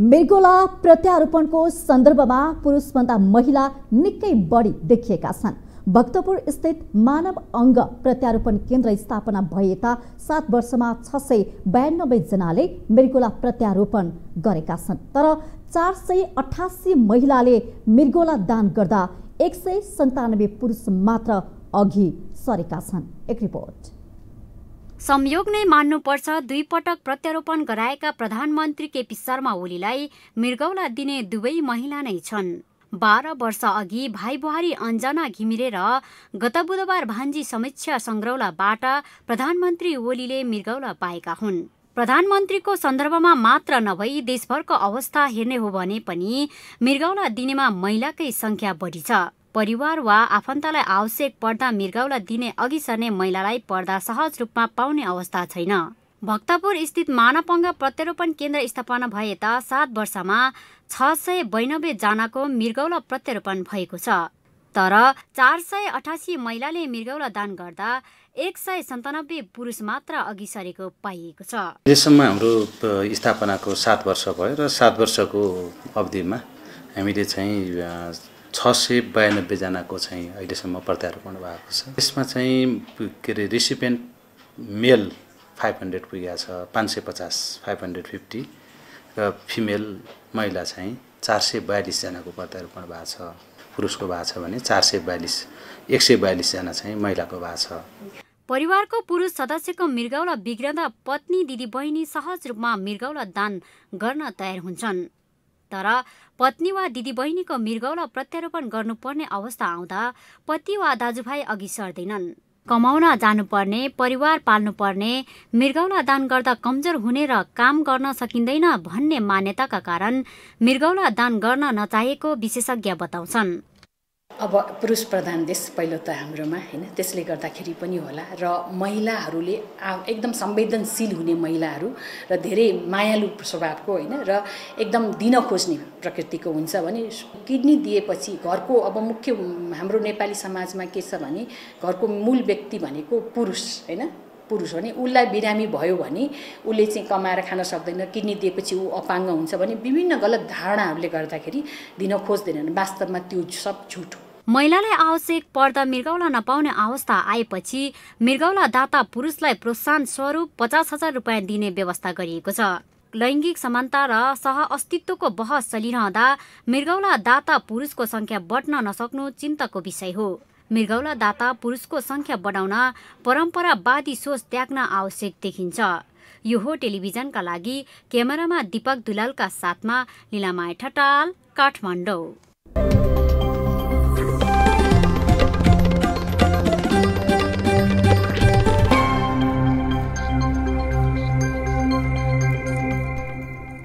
मृगोला प्रत्यारोपणको सन्दर्भमा पुरुषभन्दा महिला निकै बढी देखिएका छन् भक्तपुर स्थित मानव अङ्ग प्रत्यारोपण केन्द्र स्थापना भएता सात वर्षमा छ सय बयानब्बेजनाले मृगोला प्रत्यारोपण गरेका छन् तर चार सय अठासी महिलाले मृगोला दान गर्दा एक सय सन्तानब्बे पुरुष मात्र अघि सरेका छन् एक रिपोर्ट संयोग नै मान्नुपर्छ दुई पटक प्रत्यारोपण गराएका प्रधानमन्त्री केपी शर्मा ओलीलाई मृगौला दिने दुवै महिला नै छन् बाह्र वर्ष अघि भाइ बुहारी अन्जना घिमिरे र गत बुधबार भान्जी समीक्षा सङ्ग्रौलाबाट प्रधानमन्त्री ओलीले मृगौला पाएका हुन् प्रधानमन्त्रीको सन्दर्भमा मात्र नभई देशभरको अवस्था हेर्ने हो भने पनि मृगौला दिनेमा महिलाकै सङ्ख्या बढी छ परिवार वा आफन्तलाई आवश्यक पर्दा मृगौला दिने अघि सर्ने महिलालाई पर्दा सहज रूपमा पाउने अवस्था छैन भक्तपुर स्थित मानवपङ्ग प्रत्यारोपण केन्द्र स्थापना भए त सात वर्षमा छ सय बयानब्बे जनाको मृगौला प्रत्यारोपण भएको छ तर चार सय अठासी महिलाले मृगौला दान गर्दा एक सय सन्तानब्बे पुरुष मात्र अघि सरेको पाइएको छ यससम्म हाम्रो स्थापनाको सात वर्ष भयो र सात वर्षको अवधिमा हामीले चाहिँ छ सय बयानब्बेजनाको चाहिँ अहिलेसम्म प्रत्यारोपण भएको छ यसमा चाहिँ के अरे रिसिपेन्ट मेल फाइभ हन्ड्रेड पुगेको छ पाँच सय पचास फाइभ हन्ड्रेड फिफ्टी र फिमेल महिला चाहिँ चार सय बयालिसजनाको प्रत्यारोपण भएको छ पुरुषको भएको छ भने चार सय बयालिस एक सय बयालिसजना चाहिँ महिलाको भएको छ परिवारको पुरुष सदस्यको मृगौला बिग्रँदा पत्नी दिदी बहिनी सहज रूपमा मृगौला दान गर्न तयार हुन्छन् तर पत्नी वा दिदीबहिनीको मृगौला प्रत्यारोपण गर्नुपर्ने अवस्था आउँदा पति वा दाजुभाइ अघि सर्दैनन् कमाउन जानुपर्ने परिवार पाल्नुपर्ने मृगौला दान गर्दा कमजोर हुने र काम गर्न सकिँदैन भन्ने मान्यताका कारण मृगौला दान गर्न नचाहेको विशेषज्ञ बताउँछन् अब पुरुष प्रधान देश पहिलो त हाम्रोमा होइन त्यसले गर्दाखेरि पनि होला र महिलाहरूले एकदम संवेदनशील हुने महिलाहरू र धेरै मायालु स्वभावको होइन र एकदम दिन खोज्ने प्रकृतिको हुन्छ भने किडनी दिएपछि घरको अब मुख्य हाम्रो नेपाली समाजमा के छ भने घरको मूल व्यक्ति भनेको पुरुष होइन पुरुष हो भने उसलाई बिरामी भयो भने उसले चाहिँ कमाएर खान सक्दैन किडनी दिएपछि ऊ अपाङ्ग हुन्छ भने विभिन्न गलत धारणाहरूले गर्दाखेरि दिन खोज्दैनन् वास्तवमा त्यो सब झुट महिलालाई आवश्यक पर्दा मृगौला नपाउने अवस्था आएपछि मृगौला दाता पुरुषलाई प्रोत्साहन स्वरूप पचास हजार रुपियाँ दिने व्यवस्था गरिएको छ लैङ्गिक समानता र सह अस्तित्वको बहस चलिरहँदा मृगौला दाता पुरुषको सङ्ख्या बढ्न नसक्नु चिन्ताको विषय हो मृगौला दाता पुरुषको सङ्ख्या बढाउन परम्परावादी सोच त्याग्न आवश्यक देखिन्छ यो हो टेलिभिजनका लागि क्यामेरामा दीपक दुलालका साथमा लिलामाया ठटाल काठमाडौँ